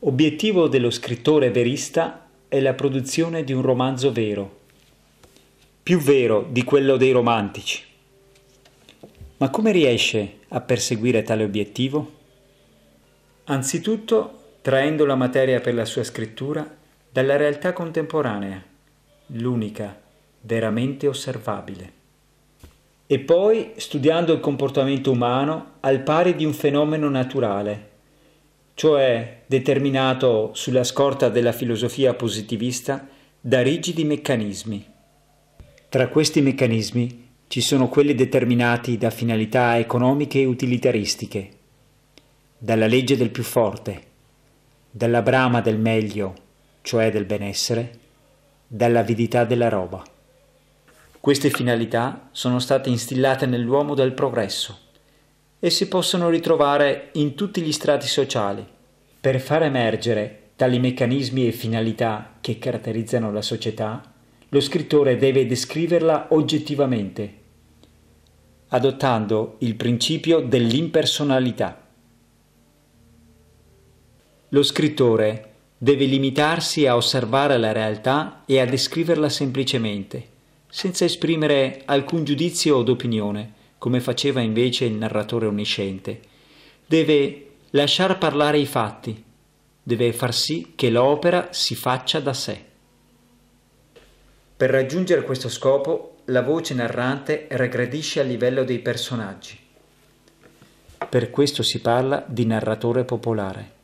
Obiettivo dello scrittore verista è la produzione di un romanzo vero, più vero di quello dei romantici. Ma come riesce a perseguire tale obiettivo? Anzitutto traendo la materia per la sua scrittura dalla realtà contemporanea, l'unica veramente osservabile. E poi studiando il comportamento umano al pari di un fenomeno naturale cioè determinato sulla scorta della filosofia positivista da rigidi meccanismi. Tra questi meccanismi ci sono quelli determinati da finalità economiche e utilitaristiche, dalla legge del più forte, dalla brama del meglio, cioè del benessere, dall'avidità della roba. Queste finalità sono state instillate nell'uomo dal progresso e si possono ritrovare in tutti gli strati sociali. Per far emergere tali meccanismi e finalità che caratterizzano la società, lo scrittore deve descriverla oggettivamente, adottando il principio dell'impersonalità. Lo scrittore deve limitarsi a osservare la realtà e a descriverla semplicemente, senza esprimere alcun giudizio o opinione, come faceva invece il narratore onnisciente, deve lasciar parlare i fatti, deve far sì che l'opera si faccia da sé. Per raggiungere questo scopo, la voce narrante regredisce a livello dei personaggi. Per questo si parla di narratore popolare.